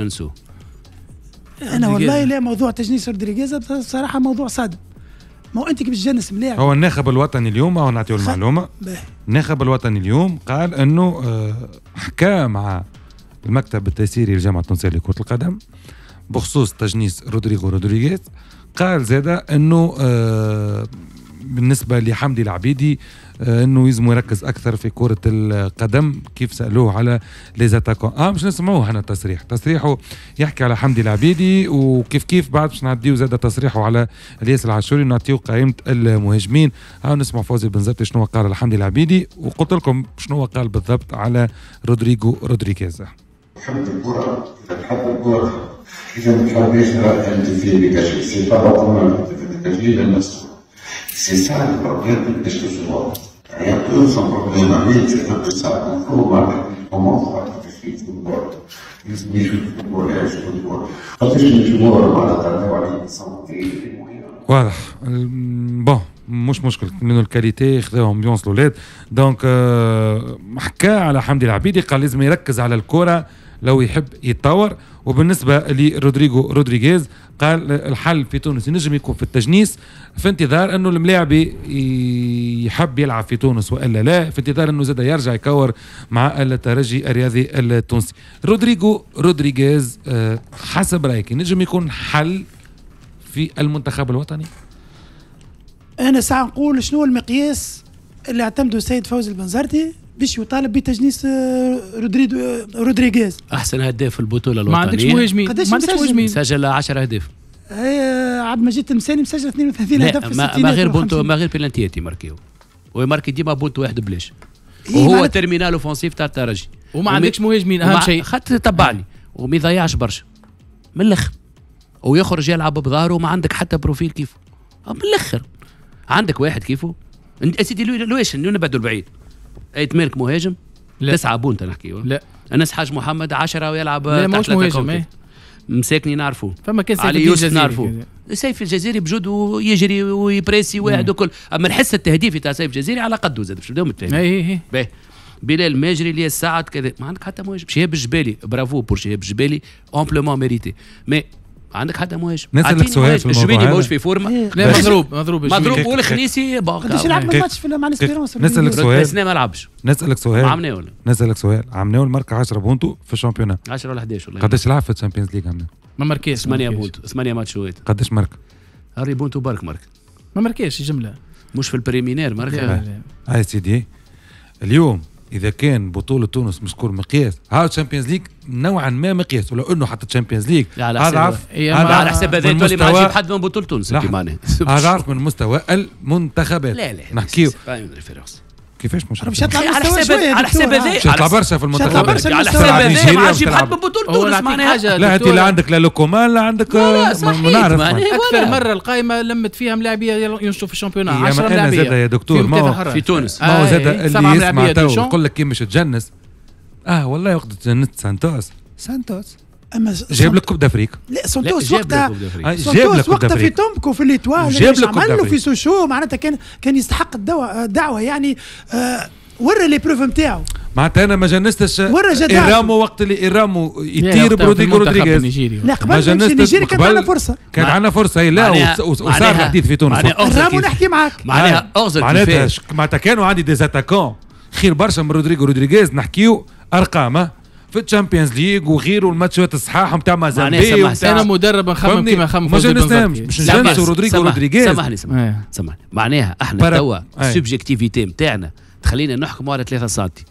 انسوه انا والله لا موضوع تجنيس رودريغيز بصراحه موضوع صادم ما هو انت كيف تجنس ملاعب هو الناخب الوطني اليوم هو نعطيه المعلومه الناخب الوطني اليوم قال انه آه، حكى مع المكتب التيسيري لجامعه تونسيه لكره القدم بخصوص تجنيس رودريغو رودريغيز قال زاده انه آه، بالنسبة لحمدي العبيدي آه، انه يلزمو يركز اكثر في كرة القدم كيف سالوه على ليزاتاكون اه مش نسمعوه هنا التصريح تصريحه يحكي على حمدي العبيدي وكيف كيف بعد باش نعديو زاد تصريحه على الياس العاشوري نعطيو قائمة المهاجمين ها آه، نسمع فوزي بن زبط شنو قال على حمدي العبيدي وقلت لكم شنو قال بالضبط على رودريجو رودريغيز الكرة حب الكرة إذا ما تحبش نرى أنت في بكاشي سي با روكومان تجديد المسؤول C'est euh, ça le problème Il y a problème c'est ça, il faut voir comment واضح بون مش مشكل من الكاليتي خذاهم امبيونس الاولاد دونك حكى على حمدي العبيدي قال لازم يركز على الكره لو يحب يتطور وبالنسبة لرودريجو رودريغيز قال الحل في تونس ينجم يكون في التجنيس في انتظار انه الملاعب يحب يلعب في تونس والا لا في انتظار انه زاد يرجع يكور مع الترجي الرياضي التونسي رودريجو رودريغيز آه، حسب رايك ينجم يكون حل في المنتخب الوطني انا ساعه نقول شنو المقياس اللي اعتمده السيد فوزي البنزرتي باش يطالب بتجنيس آه، رودريدو آه، رودريغيز احسن هداف في البطوله الوطنيه ما عندكش مهاجمين ما عندكش مهاجمين سجل 10 اهداف آه، عبد المجيد تمساني مسجل 32 هدف في ما غير بونتو ما غير بلانتياتي ماركيو ويماركي ديما بونتو واحد بلاش إيه، وهو ترمينال اوفونسيف تاع الترجي وما عندكش مهاجمين اهم شيء خاطر تبعني وما يضيعش برشا من الاخر ويخرج يلعب بظهره وما عندك حتى بروفيل كيفه من الاخر عندك واحد كيفه سيدي لويش نبعدوا البعيد ايت مالك مهاجم لا. تسعة بونت نحكي لا انس حاج محمد عشرة ويلعب لا مش مهاجم إيه. مساكني نعرفوه فما كان علي يوسف نعرفوه سيف الجزيري بجد يجري ويبريسي واحد وكل اما الحس التهديفي تاع سيف الجزيري على قده زاد باش نبداو متفاهمين اي إيه، إيه، بلال ماجري اللي سعد كذا ما عندك حتى مهاجم شهاب الجبالي برافو بور شهاب الجبالي امبلومون ميريتي مي عندك مواجه مهاجم نسالك سؤال في الموضوع هذا في فورما مضروب مضروب مضروب والخنيسي قديش يلعب الماتش مع الاسبيرونس نسالك سؤال ما لعبش نسالك سؤال عمناول نسالك سؤال عمناول مارك 10 بونتو في الشامبيونات 10 ولا 11 والله قديش لعب في الشامبيونز ليغ عمناول ما ماركيش 8 بونتو 8 ماتشات قديش مارك هاري بونتو بارك مارك ما ماركيش جمله مش في البريمينير مارك اي سيدي اليوم اذا كان بطوله تونس مذكور مقياس ها تشامبيونز ليج نوعا ما مقياس ولو انه حتى تشامبيونز ليج هذا عرف هذا على حساب هذا تولي ما تجيب حد من بطوله تونس هذا عرف من مستوى المنتخبات لا لا نحكيو كيفاش مش عارف مش هطلع على حساب على حساب هذا مش هطلع برشا في المنتخب على حساب هذا ما عادش حد من بطوله تونس معناها لا انت لا عندك لا لوكومان لا عندك لا ما نعرف اكثر مره القائمه لمت فيها ملاعبيه ينشطوا في الشامبيونات 10 ملاعبيه زاد يا دكتور ما في تونس آه، ما هو زاد اللي يسمع تو يقول لك كي مش تجنس اه والله وقت تجنس سانتوس سانتوس اما جاب لك كوب دافريك لا سونتوس وقتها جاب لك آه، وقتها في تومكو في ليتوال جاب لك عمل له في سوشو معناتها كان كان يستحق الدعوه يعني آه ورى لي بروف نتاعو معناتها انا ما جنستش ايرامو وقت اللي ايرامو يطير بروديجو رودريغيز لا قبل ما جنستش كان عندنا فرصه كان عندنا فرصه لا وصار الحديث في تونس ايرامو نحكي معاك معناها اغزر آه، معناتها معناتها كانوا عندي ديزاتاكون خير برشا من رودريجو رودريغيز نحكيو ارقامه في الشامبيونز ليج وغيره الماتشات الصحاح نتاع مازامبي انا مدرب نخمم كيما نخمم ما نستهمش مش نجنسوا رودريجو رودريغيز سامحني سامحني أيوه. سامحني معناها احنا توا السوبجيكتيفيتي أيوه. نتاعنا تخلينا نحكموا على 3 سنتي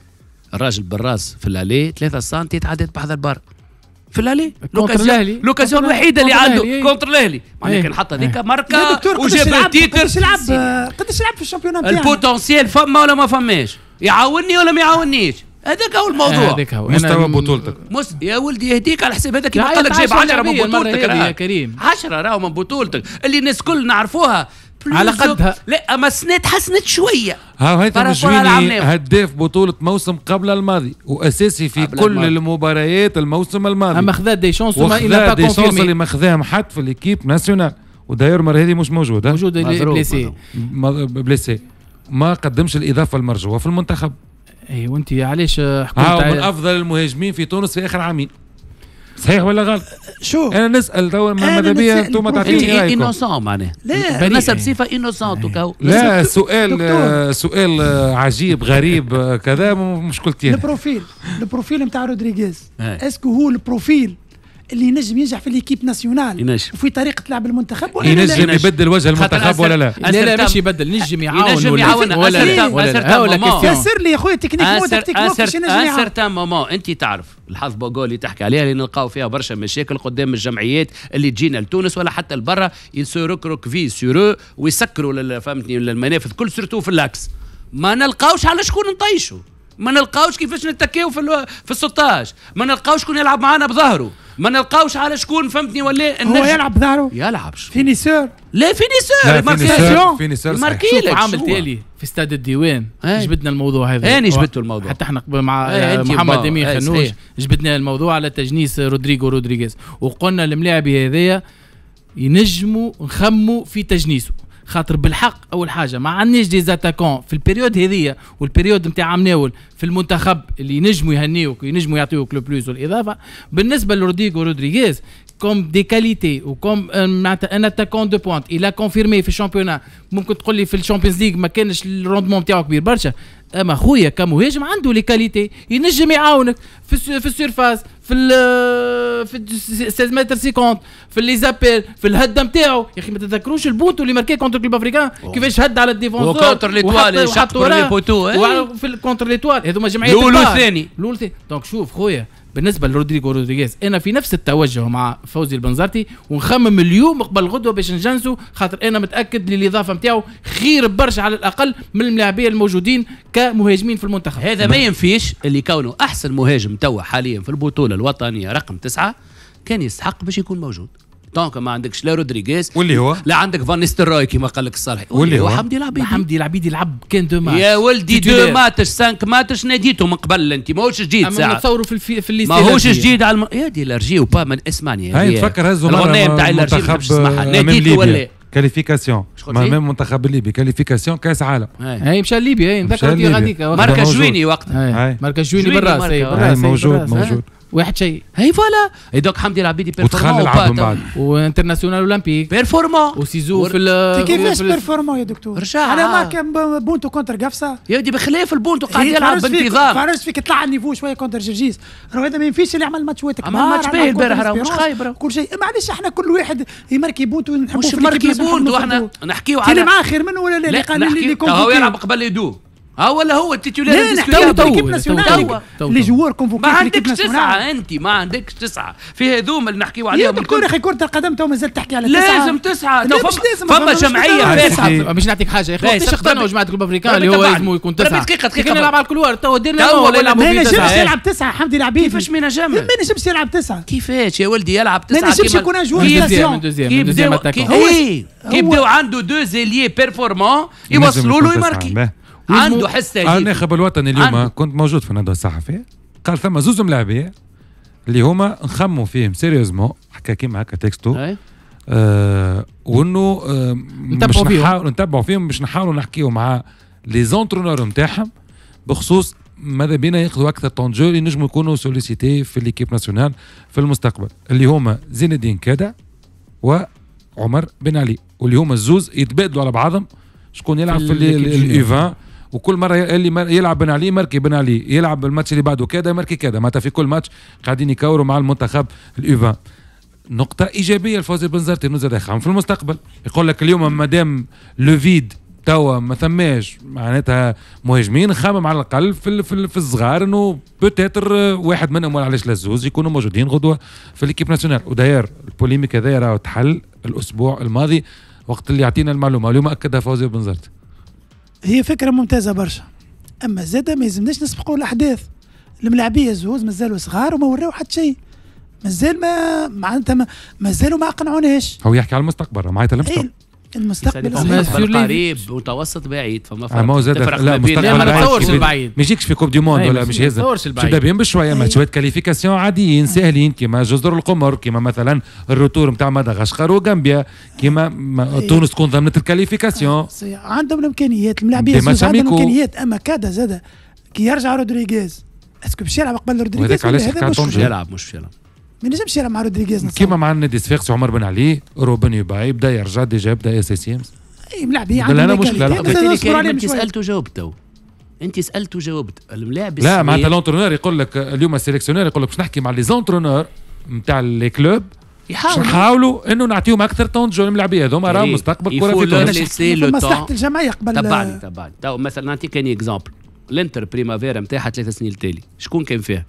الراجل بالراس في الالي 3 سنتي تعدات بحذا البار في الالي لوكازيون الوحيده اللي عنده كونتر الاهلي معناها أيوه. كان حط هذيك ماركا وجاب التيتر قداش يلعب قداش يلعب في الشامبيونات يعني؟ البوتونسيال فما ولا ما فماش يعاوني ولا ما يعاونيش هذاك هو الموضوع هذاك هو مستوى بطولتك مست... يا ولدي يهديك على حساب هذاك اللي قال لك جايب 10 من بطولتك يا آه. كريم 10 راهو من بطولتك اللي الناس الكل نعرفوها على قدها لا اما السنه تحسنت شويه ها هيثم الجويني هداف بطولة موسم قبل الماضي واساسي في كل الماضي. المباريات الموسم الماضي اما خذا دي شونس وما دي شونس اللي ما خذاهم حد في الاكيب ناسيونال وداير مرة هذه مش موجود موجود بليسي بليسي ما قدمش الاضافه المرجوه في المنتخب اي وانت علاش حكمت من افضل المهاجمين في تونس في اخر عامين صحيح ولا غلط؟ شو انا نسال توا ماذا بيا انتم إيه، تعطيني إيه، رايكم انوسون معناها لا نسب بصفه انوسون لا سؤال سؤال عجيب غريب كذا مشكلتي يعني. البروفيل البروفيل نتاع رودريغيز اسكو إيه. هو البروفيل اللي ينجم ينجح في ليكيب ناسيونال وفي طريقه لعب المنتخب ولا ينجم يبدل وجه المنتخب ولا لا لا لا مش يبدل نجم يعاون ينجم يعاون ولا لا ولا فسر لي يا خويا تكنيك مو تكتيك مو كيفاش ينجم يعاون سيرتان مومون انت تعرف الحظ بوغو اللي تحكي عليها اللي نلقاو فيها برشا مشاكل قدام الجمعيات اللي تجينا لتونس ولا حتى لبرا يسيروكروك في سورو ويسكروا فهمتني المنافذ كل سورتو في العكس ما نلقاوش على شكون نطيشوا ما نلقاوش كيفاش نتكيو في في ال 16 ما نلقاوش شكون يلعب معانا بظهره ما نلقاوش على شكون فهمتني ولا هو يلعب بظهره يلعبش فينيسور لا فينيسور فينيسور فينيسور ماركيلك عامل تالي إيه في استاد الديوان إيه. جبدنا الموضوع هذا إيه، انا جبدتوا الموضوع حتى احنا قبل مع محمد امين خنوش جبدنا الموضوع على تجنيس رودريجو رودريغيز وقلنا الملاعب هذايا ينجموا نخموا في تجنيسه خاطر بالحق اول حاجه ما عندناش دي زاتاكون في البريود هذيه والبريود نتاع ناول في المنتخب اللي نجموا يهنيوك ينجموا يعطيوك لو بلوس والاضافه بالنسبه لروديغو رودريغيز كوم دي كاليتي وكوم معناتها ان اتاكون دو بوانت الى كونفيرمي في الشامبيونات ممكن تقول لي في الشامبيونز ليغ ما كانش الروندمون نتاعو كبير برشا اما خويا كمهاجم عنده لي كاليتي ينجم يعاونك في في السيرفاس في ال في 16 متر سيكونت في لي زابيل في الهده نتاعو يا اخي ما تذكروش البوتو اللي ماركي كونتر كلوب افريكان كيفاش هد على الديفونسور وكونتر ليتوال شق لي بوتو إيه. في الكونتر ليتوال هذوما جمعيه الاول الثاني الاول والثاني دونك شوف خويا بالنسبه لرودريجو رودريغيز انا في نفس التوجه مع فوزي البنزرتي ونخمم اليوم قبل غدوه باش نجنسو خاطر انا متاكد للاضافه الاضافه نتاعو خير برشا على الاقل من الملاعبيه الموجودين كمهاجمين في المنتخب هذا ما ينفيش اللي كونه احسن مهاجم توا حاليا في البطوله الوطنيه رقم تسعه كان يستحق باش يكون موجود بوتانكا ما عندكش لا رودريغيز واللي هو لا عندك فان روي كما قال لك الصالح واللي هو حمدي العبيدي حمدي العبيدي لعب كان دو ماتش يا ولدي دو ماتش سانك ماتش ناديته من قبل انت ماهوش جديد ساعه نتصوروا في الفي... في الليست ماهوش جديد على الم... يا دي الارجي وبا من اسبانيا هاي تفكر هزوا الاغنيه نتاع الارجي ما تسمعها آه، ناديته ولا كاليفيكاسيون ميم منتخب الليبي كاليفيكاسيون كاس عالم اي مشى ليبيا هي نذكر غاديكا ماركا جويني وقتها ماركا جويني بالراس بالراس موجود موجود واحد شيء هي فوالا دوك حمدي العبيدي بيرفورمون وتخلى بعد وانترناسيونال اولمبيك بيرفورمون وسيزو في ال كيفاش بيرفورمون يا دكتور؟ رجع انا ما كان بونتو كونتر قفصه يا ودي بخلاف البونتو قاعد يلعب بانتظام فارس فيك طلع النيفو شويه كونتر جرجيس راه هذا ما ينفيش اللي عمل ماتش ويتك عمل ماتش باهي البارح راه مش خايب كل شيء معليش احنا كل واحد يمركي بونتو نحبوا مش يمركي بونتو احنا نحكيو على اللي معاه خير منه ولا لا اللي قال كونتر هو يلعب قبل يدوب ها ولا هو التيتولير تو تو لي جوار كونفوكي ما عندكش تسعه انت ما عندكش تسعه في هذوم اللي نحكيو عليهم الكل يا اخي كره القدم تو مازال تحكي على تسعه لازم تسعه فما جمعيه فاسعه باش نعطيك حاجه يا اخي وقتاش اقتنعوا جماعه الكلوب افريكان اللي هو لازم يكون تسعه دقيقه دقيقه نلعب على الكلوار تو ديرنا ولا يلعبوا ما نجمش يلعب تسعه حمدي العبيد كيفاش ما نجمش ما نجمش يلعب تسعه كيفاش يا ولدي يلعب تسعه ما نجمش يكون جوار كيف كيبداو عنده دو زيليي بيرفورمون يوصلوا له يماركي عنده حس تهديد انا خبر الوطني اليوم كنت موجود في الندوه الصحفيه قال ثم زوز ملاعبيه اللي هما نخموا فيهم سيريوزمون حكى كيما هكا تكستو أي. آه وانه آه مش نحاولوا نتبعوا فيهم مش نحاولوا نحكيوا مع لي زونترونور نتاعهم بخصوص ماذا بينا ياخذوا اكثر طون جو اللي نجموا يكونوا سوليسيتي في ليكيب ناسيونال في المستقبل اللي هما زين الدين كادا وعمر بن علي واللي هما الزوز يتبادلوا على بعضهم شكون يلعب في الاي 20 وكل مره اللي يلعب بن علي مركي بن علي يلعب الماتش اللي بعده كذا مركي كذا معناتها في كل ماتش قاعدين يكوروا مع المنتخب الاوفا نقطة إيجابية الفوز بنزرتي نوزة داخل في المستقبل يقول لك اليوم مادام لوفيد توا ما ثماش معناتها مهاجمين خامم على الاقل في في, في الصغار انه بوتيتر واحد منهم ولا علاش لزوز يكونوا موجودين غدوه في الاكيب ناسيونال وداير البوليميك هذايا راهو تحل الاسبوع الماضي وقت اللي يعطينا المعلومه اليوم اكدها فوزي بنزرتي هي فكره ممتازه برشا اما زاده ما يلزمناش نسبقوا الاحداث الملاعبيه زوز مازالوا صغار وما وراو حتى شيء مازال ما معناتها مازالوا ما اقنعوناش هو يحكي على المستقبل معناتها المستقبل المستقبل قريب متوسط بعيد فما فرق ما زاد لا مستقبل ما البعيد ما يجيكش في كوب دي موند ولا مش هزة تبدا بهم بشويه ما شويه كاليفيكاسيون عاديين ساهلين كيما جزر القمر كيما مثلا الروتور نتاع مدغشقر وغامبيا كيما تونس تكون ضمنت الكاليفيكاسيون عندهم الامكانيات الملاعبين عندهم الامكانيات اما كادا زاد كي يرجع رودريغيز اسكو باش يلعب قبل رودريغيز هذاك علاش يلعب مش باش يلعب ما نجمش يلعب مع رودريغيز كيما مع النادي الصفاقسي عمر بن علي روبن يباي بدا يرجع ديجا بدا اساسي اي ملاعب يعني لا مشكله لا انت سالت وجاوبت انت سالت وجاوبت الملاعب لا معناتها الانترونور يقول لك اليوم السيليكسيونير يقول لك باش نحكي مع لي زونترونور نتاع لي كلوب يحاولوا نحاولوا انه نعطيهم اكثر طون جو الملاعبيه هذوما راهم إيه، مستقبل كره في تونس مصلحه الجمعيه قبل تبعني تبعني تو مثلا نعطيك ان اكزومبل الانتر بريمافيرا نتاعها ثلاث سنين التالي شكون كان فيها؟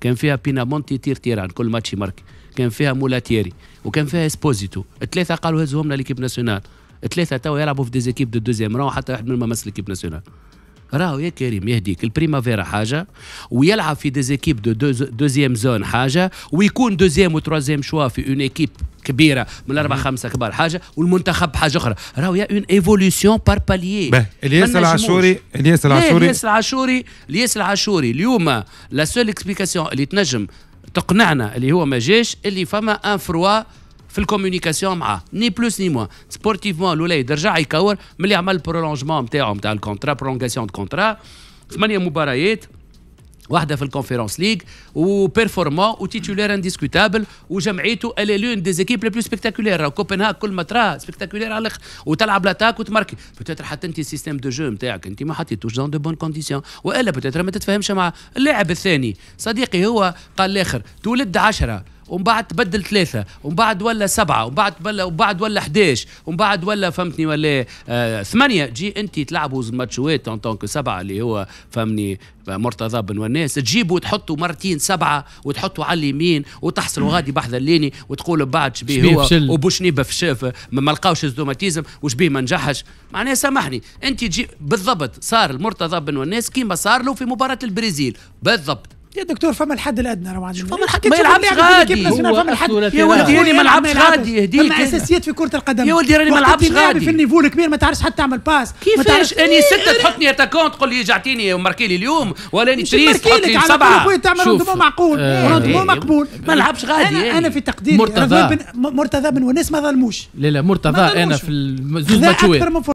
كان فيها بينامونتي تير تيران كل ماتش يمركي كان فيها مولاتيري وكان فيها اسبوزيتو الثلاثه قالوا هزهم لنا ليكيب ناسيونال الثلاثه توا يلعبوا في ديزيكيب دو دوزيام راهو حتى واحد منهم ما مس ليكيب ناسيونال راهو يا كريم يهديك البريمافيرا حاجه ويلعب في ديزيكيب دو, دو دوزيام زون حاجه ويكون دوزيام وتروازيام شوا في اون ايكيب كبيره من اربع خمسه كبار حاجه والمنتخب حاجه اخرى راهو يا اون ايفولوسيون بار باليي الياس العاشوري الياس العاشوري الياس العاشوري الياس العاشوري اليوم لا سول اكسبليكاسيون اللي تنجم تقنعنا اللي هو ما جاش اللي فما ان فروا في الكوميونيكاسيون معاه ني بلوس ني موان سبورتيفمون الوليد رجع يكور ملي عمل البرولونجمون نتاعو نتاع الكونترا برولونغاسيون دو كونترا ثمانيه مباريات واحده في الكونفيرونس ليغ و و تيتولير انديسكوتابل وجمعيته الي لون دي زيكيب لي بلو سبيكتاكولير كوبنهاغ كل ما تراه سبيكتاكولير على الاخر وتلعب لاتاك تماركي بوتيتر حتى انت السيستيم دو جو نتاعك انت ما حطيتوش دون دو بون كونديسيون والا بوتيتر ما تتفاهمش مع اللاعب الثاني صديقي هو قال الاخر تولد عشره ومن بعد تبدل ثلاثه ومن بعد ولا سبعه ومن بعد ولا ومن بعد ولا 11 ومن بعد ولا فهمتني ولا آه ثمانيه جي انت تلعبوا ماتشوات اون تونك سبعه اللي هو فهمني آه، مرتضى بن والناس تجيبوا وتحطوا مرتين سبعه وتحطوا على اليمين وتحصلوا غادي بحذا الليني وتقولوا بعد شبيه هو وبوشنيبه في شاف ما لقاوش الزوماتيزم وشبيه ما نجحش معناها سامحني انت تجيب بالضبط صار المرتضى بن والناس كيما صار له في مباراه البرازيل بالضبط يا دكتور فما الحد الادنى انا ما عنديش فما الحد ما يلعبش غادي الحد يا ولدي راني ما نلعبش غادي يهديك فما اساسيات في كره القدم يا ولدي راني ما نلعبش غادي في النيفو الكبير ما تعرفش حتى تعمل باس كيفاش اني سته تحطني اتاكون تقول لي جعتيني وماركي لي اليوم ولا اني تريس تحط لي سبعه تعمل رندمون معقول آه، رندمون إيه، مقبول ما نلعبش غادي إيه. انا في تقديري مرتضى مرتضى بن ونس ما ظلموش لا لا مرتضى انا في زوج ماتشوات